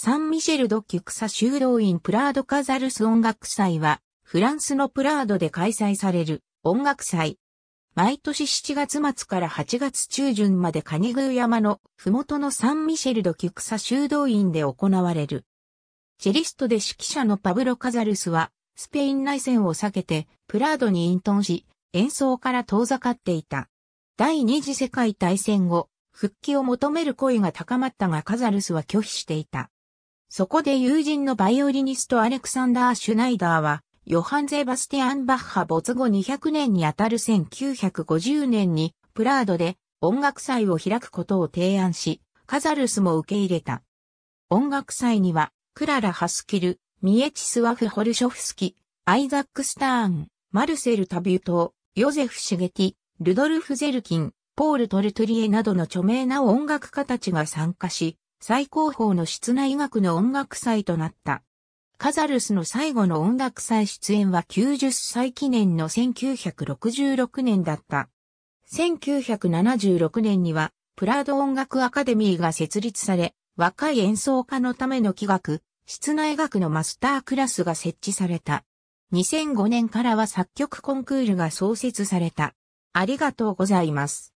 サン・ミシェル・ド・キュクサ修道院プラード・カザルス音楽祭は、フランスのプラードで開催される音楽祭。毎年7月末から8月中旬までカニグー山の麓のサン・ミシェル・ド・キュクサ修道院で行われる。チェリストで指揮者のパブロ・カザルスは、スペイン内戦を避けて、プラードに隠遁し、演奏から遠ざかっていた。第二次世界大戦後、復帰を求める声が高まったがカザルスは拒否していた。そこで友人のバイオリニストアレクサンダー・シュナイダーは、ヨハン・ゼバスティアン・バッハ没後200年にあたる1950年に、プラードで音楽祭を開くことを提案し、カザルスも受け入れた。音楽祭には、クララ・ハスキル、ミエチスワフ・ホルショフスキ、アイザック・スターン、マルセル・タビュトー、ヨゼフ・シゲティ、ルドルフ・ゼルキン、ポール・トルトゥリエなどの著名な音楽家たちが参加し、最高峰の室内楽の音楽祭となった。カザルスの最後の音楽祭出演は90歳記念の1966年だった。1976年には、プラード音楽アカデミーが設立され、若い演奏家のための器楽、室内楽のマスタークラスが設置された。2005年からは作曲コンクールが創設された。ありがとうございます。